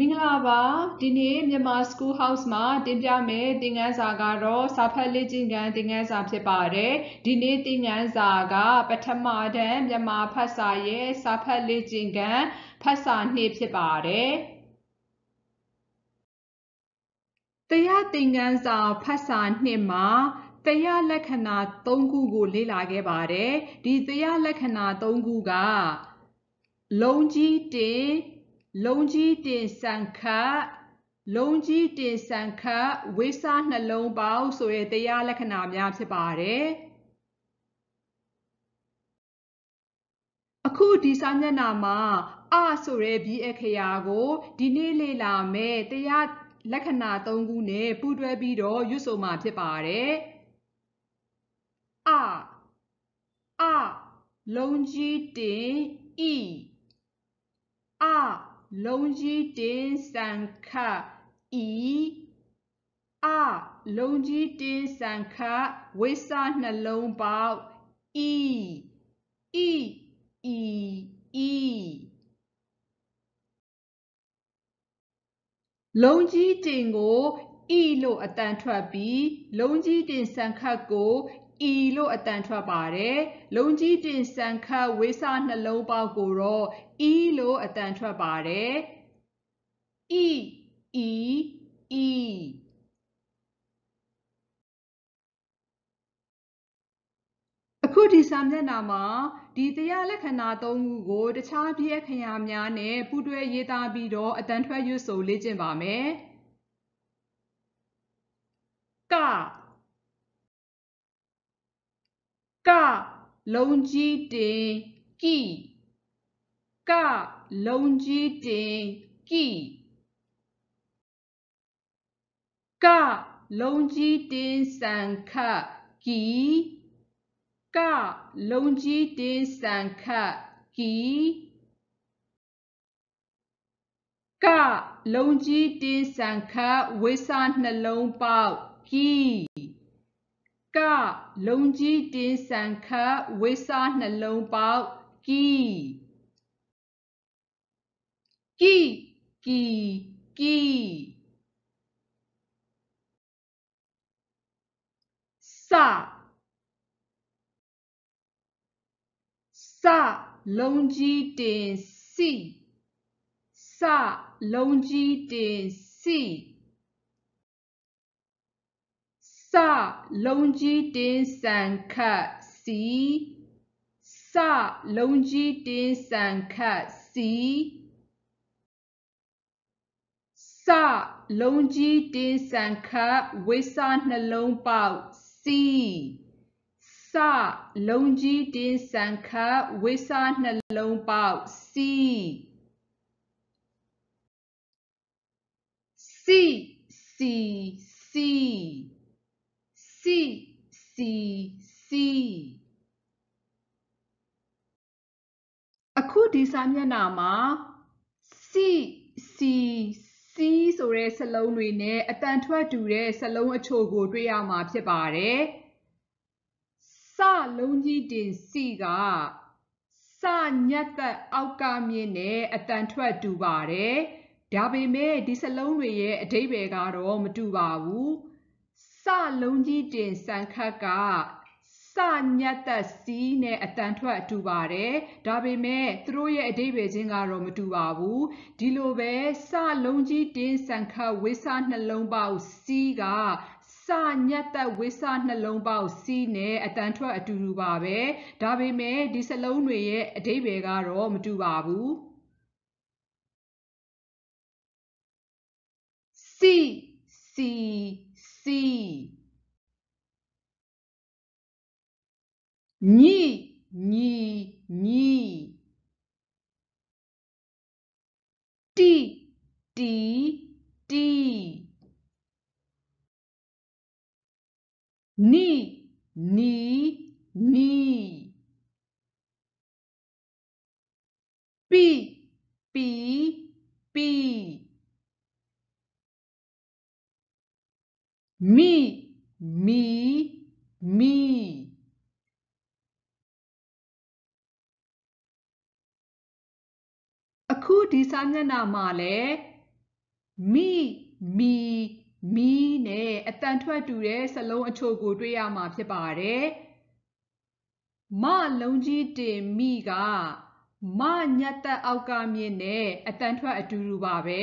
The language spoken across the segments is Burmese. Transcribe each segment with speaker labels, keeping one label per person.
Speaker 1: မင်္ဂလာပါဒီနေ့မြန်မာ School House မှာတင်ပြမယ့်သင်ခန်းစာကတော့စာဖတ်လေ့ကျင့်ခန်းသင်ခန်းစာဖြစ်ပါတယ်ဒီနေ့သင်ခန်းစာကပထမတန်းမြန်မာဖတ်စာရဲ့စာဖတ်လေ့ကျင့်ခန်းဖတ်စာနှစ်ဖြစ်ပါတယ်တရားသင်ခန်းစာဖတ်စာနှစ်မှာတရားလက္ခဏာ၃ခုကိုလေ့လာခဲ့ပါတယ်ဒီတရားလက္ခဏာ၃ခုကလုံးကြီးတင်လုံးကြီးတင်ဆန်ခတ်လုံးကြီးတင်ဆန်ခတ်ဝေစာနှလုံးပေါက်ဆိုရဲတရားလက္ခဏာများဖြစ်ပါတယ်အခုဒီစာမျက်နှာမှာအဆိုရဲ B အခရာကိုဒီနေ့လေ့လာမယ်တရားလက္ခဏာ၃ခုနဲ့ပူးတွဲပြီးတော့ရွတ်ဆိုမှာဖြစ်ပါတယ်အအလုံးကြီးတင် E 啊。လုံးကြီးတင်စံခဤအလုံးကြီးတင်စံခဝိစာနှလုံးပေါက်ဤဤဤဤလုံးကြီးတင်ကိုဤလို့အတန်ထွက်ပြီးလုံးကြီးတင်စံခတ်ကိုဤလို့အတန်ထွက်ပါတယ်။လုံကြီးတင်ဆန်ခတ်ဝေးစာနှလုံးပေါက်ကိုတော့ဤလို့အတန်ထွက်ပါတ
Speaker 2: ယ်။ဤဤဤအခုဒီစာမျ
Speaker 1: က်နှာမှာဒီတရားလက္ခဏာ၃ခုကိုတခြားပြည့်ခရာများနဲ့ပူးတွဲရေးသားပြီးတော့အတန်ထွက်ရွတ်ဆိုလေ့ကျင့်ပါမယ်။ကကလုံးကြီးတင်ကိကလုံးကြီးတင်ကိကလုံးကြီးတင်စံခကီကလုံးကြီးတင်စံခကီကလုံးကြီးတင်စံခဝိစာနှလုံးပေါက်ကီကလုံကြီးတင်ဆန်ခတ်ဝိ
Speaker 2: စားနှလုံးပေါက်ကီကီကီကီစစလုံကြီးတင်စီ
Speaker 1: စလုံကြီးတင်စီစလုံးကြီးတင်းဆန်ခတ်စီစလုံးကြီးတင်းဆန်ခတ်စီစလုံးကြီးတင်းဆန်ခတ်ဝိစာနှလုံးပေါက်စီစလုံးကြီးတင်းဆန်ခတ်ဝိစာနှလုံးပေါက်စီ
Speaker 2: စီစီစီစီစီစီ
Speaker 1: အခုဒီစာမျက်နှာမှာစီစီစီဆိုတဲ့စလုံးတွေနဲ့အတန်ထွက် တူတဲ့စလုံးအချို့ကိုတွေ့ရမှာဖြစ်ပါတယ်။စလုံးကြီးတင်စီကစညက်သက်အောက်ကမြင့်နဲ့အတန်ထွက် တူပါတယ်။ဒါပေမဲ့ဒီစလုံးတွေရဲ့အဓိပ္ပာယ်ကတော့မတူပါဘူး။လုံးကြီးတင်ဆန်ခတ်ကစညတ်သက်စီးနဲ့အတန်ထွက်အတူပါတယ်ဒါပေမဲ့သူတို့ရဲ့အတိပ္ပယ်ချင်းကတော့မတူပါဘူးဒီလိုပဲစလုံးကြီးတင်ဆန်ခတ်ဝိစနှလုံးပေါက်စီးကစညတ်သက်ဝိစနှလုံးပေါက်စီးနဲ့အတန်ထွက်အတူတူပါပဲဒါပေမဲ့ဒီစလုံးတွေရဲ့အတိပ္ပယ်ကတော့မတူပါဘူး
Speaker 2: စီစီ see. Knee, knee, knee. D, D, D. Knee, knee, knee. B, B, B. me me me အခုဒီစာမျက်နှာမှာလဲ me me me နဲ့အတန
Speaker 1: ်ထွက်တူတဲ့စလုံးအချို့ကိုတွေ့ရမှာဖြစ်ပါတယ်မလုံးကြီးတင်မိကမညက်သက်အောက်ကမြင့်နဲ့အတန်ထွက်အတူတူပါပဲ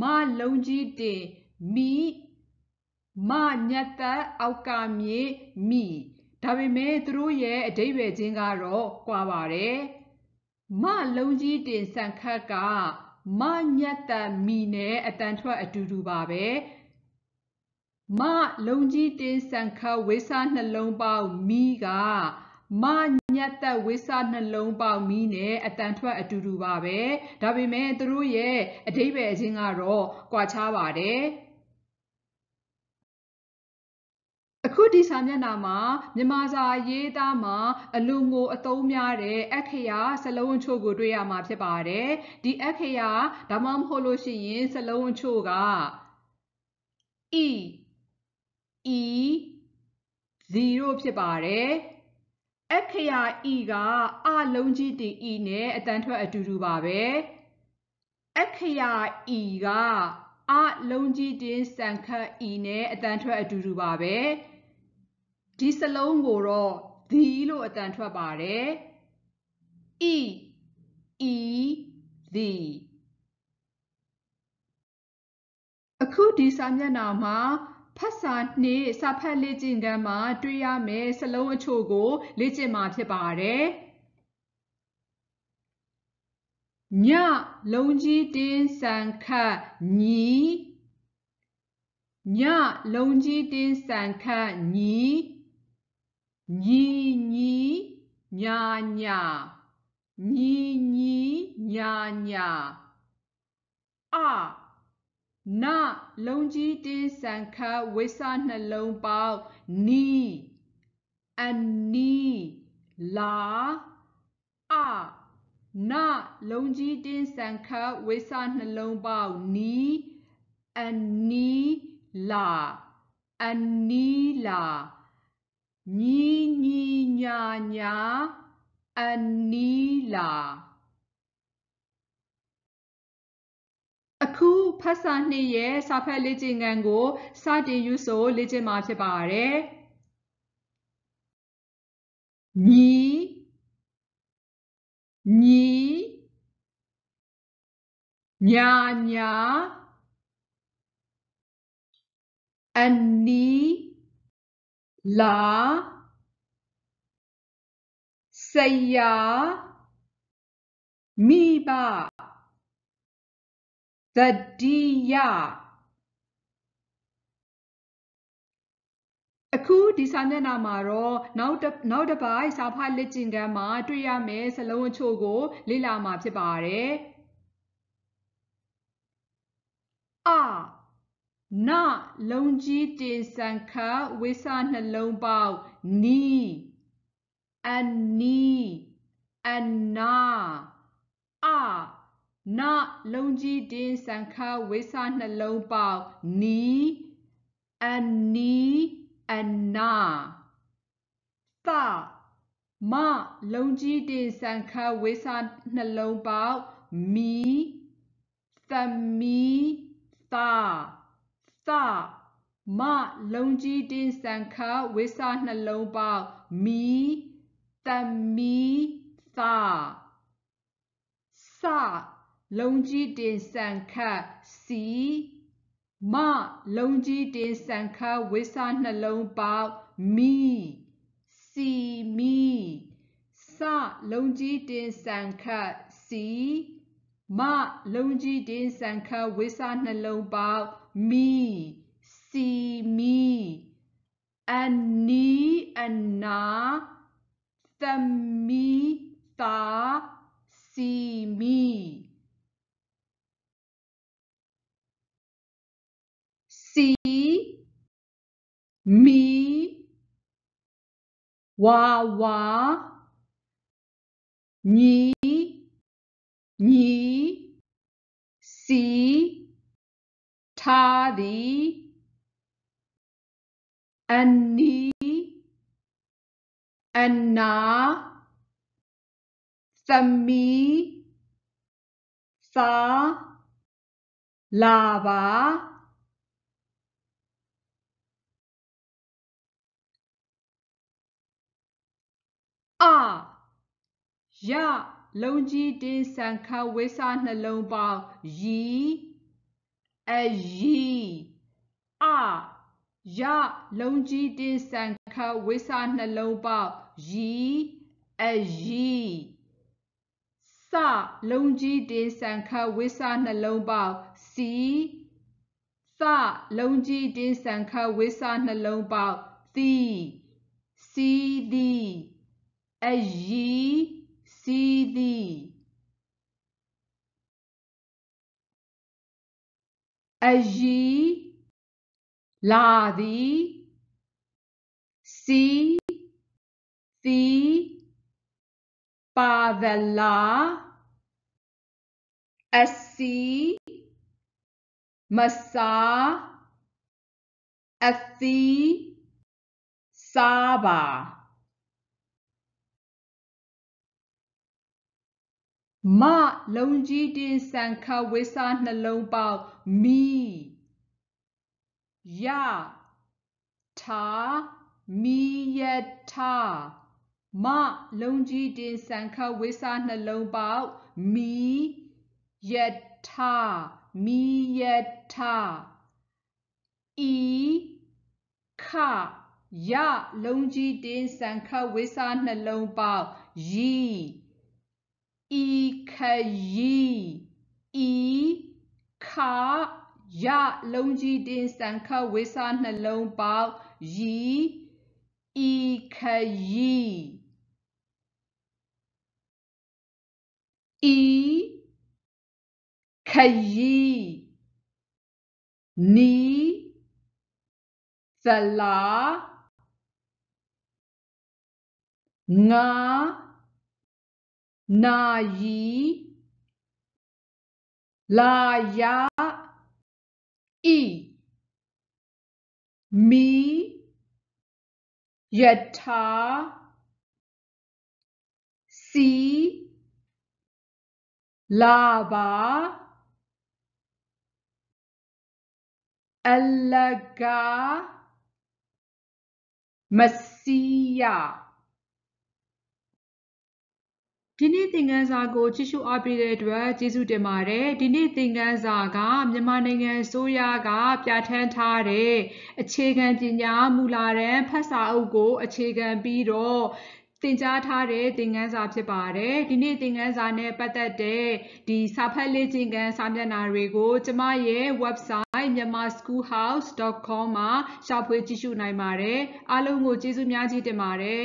Speaker 1: မလုံးကြီးတင်မိမညက်သက်အောက်ကမြင့်မိဒါပေမဲ့သူတို့ရဲ့အဓိပ္ပာယ်ချင်းကတော့ကွာပါတယ်မလုံးကြီးတင်ဆန်ခတ်ကမညက်သက်မိနဲ့အတန်ထွက်အတူတူပါပဲမလုံးကြီးတင်ဆန်ခတ်ဝိစာနှလုံးပေါက်မိကမညက်သက်ဝိစာနှလုံးပေါက်မိနဲ့အတန်ထွက်အတူတူပါပဲဒါပေမဲ့သူတို့ရဲ့အဓိပ္ပာယ်ချင်းကတော့ကွာခြားပါတယ်အခုဒီစာမျက်နှာမှာမြန်မာစာရေးသားမှာအလွန်ကို အသုံးများတဲ့အက္ခရာစလုံးအချို့ကိုတွေ့ရမှာဖြစ်ပါတယ်။ဒီအက္ခရာဒါမှမဟုတ်လို့ရှိရင်စလုံးအချို့က e e 0ဖြစ်ပါတယ်။အက္ခရာ e ကအလုံးကြီးတီ e နဲ့အတန်ထွက်အတူတူပါပဲ။အက္ခရာ e ကအလုံးကြီးတင်စံခတ် e နဲ့အတန်ထွက်အတူတူပါပဲ။ဒီစလုံးကိုတော့ဒီလို့အတန်ထွက်ပါတယ် e e the အခုဒီစာမျက်နှာမှာဖတ်စာနှင့်စာဖတ်လေ့ကျင့်ခန်းမှာတွေ့ရမယ့်စလုံးအချို့ကို လေ့ကျင့်မှာဖြစ်ပါတယ်ညလုံးကြီးတင်းဆန်ခတ်ညီညလုံးကြီးတင်းဆန်ခတ်ညီညီညီညာညာညီညီညာညာအနလုံးကြီးတင်းစံခတ်ဝိစနှလုံးပေါက်နီအနီလာအနလုံးကြီးတင်းစံခတ်ဝိစနှလုံးပေါက်နီအနီလာအနီလာညီညီညာညာအနီလာအခုဖတ်စာနှစ်ရဲ့စာဖတ်လေ့ကျင့်ခန်းကိုစတင်ယူဆို လေ့ကျ
Speaker 2: င့်မှာဖြစ်ပါတယ်ညီညီညာညာအနီလာဆရာမိဘသတိယ
Speaker 1: အခုဒီစာမျက်နှာမှာတော့နောက်နောက်တစ်ပိုင်းစာဖတ်လက်ကျင်ခန်းမှာတွေ့ရမယ်စလုံးအချို့ကိုလေ့လာမှာဖြစ်ပါတယ်။အာနလုံကြီးတေစံခဝိစနှလုံးပေါက်နီအနီအနာအာနလုံကြီးတေစံခဝိစနှလုံးပေါက်နီအနီအနာသမလုံကြီးတေစံခဝိစနှလုံးပေါက်မီသမီသာစမလုံးကြီးတင်းစံခဝိစနှလုံးပေါက်မီသမီသာစလုံးကြီးတင်စံခတ်စီမလုံးကြီးတင်စံခတ်ဝိစနှလုံးပေါက်မီစီမီစလုံးကြီးတင်စံခတ်စီမလုံးကြီးတင်စံခတ်ဝိစနှလုံးပေါက် me, see me. And ni and na, the
Speaker 2: me, tha, see me. See, me, wa wa, ni, ni, see, ထားသည်အနီ အနာသမီစာလာပါအ
Speaker 1: ရလုံးကြီးတင်ဆန်ခဝိစာနှလုံးပေါင်းရီအရီအရလုံးကြီးတင်ဆန်ခဝိစာနှလုံးပေါက်ရီအရီစလုံးကြီးတင်ဆန်ခဝိစာနှလုံးပေါက်စီစလုံးကြီးတင်ဆန်ခဝိစာနှလုံးပေါက်သီစီဒီအရီ
Speaker 2: စီဒီ أجي لعذي سي في بعذلا أسي مسا أثي صعبة မလုံကြီးတင်ဆန်ခဝိစာ
Speaker 1: နှလုံးပေါက်မီယထာမီယထာမလုံကြီးတင်ဆန်ခဝိစာနှလုံးပေါက်မီယထာမီယထာဤခယလုံကြီးတင်ဆန်ခဝိစာနှလုံးပေါက်ယီ i ka yi i ka ya lông ji din san kha wê sa na lông bao
Speaker 2: yi i ka yi i ka yi ni za la nga نايي لايا إي مي يتا سي لابا ألقى مسيا
Speaker 1: ဒီနေ့သင်ခန်းစာကိုကြည့်ရှုအားပေးတဲ့အတွက်ကျေးဇူးတင်ပါတယ်ဒီနေ့သင်ခန်းစာကမြန်မာနိုင်ငံအစိုးရကပြဋ္ဌာန်းထားတဲ့အခြေခံပညာမူလာတန်းဖတ်စာအုပ်ကို အခြေခံပြီးတော့သင်ကြားထားတဲ့သင်ခန်းစာဖြစ်ပါတယ်ဒီနေ့သင်ခန်းစာနဲ့ပတ်သက်တဲ့ဒီစာဖတ်လေ့ကျင့်ခန်းစာမျက်နှာတွေကိုကျမရဲ့ website myanmarschoolhouse.com မှာရှာဖွေကြည့်ရှုနိုင်ပါတယ်အားလုံးကိုကျေးဇူးများကြီးတင်ပါတယ်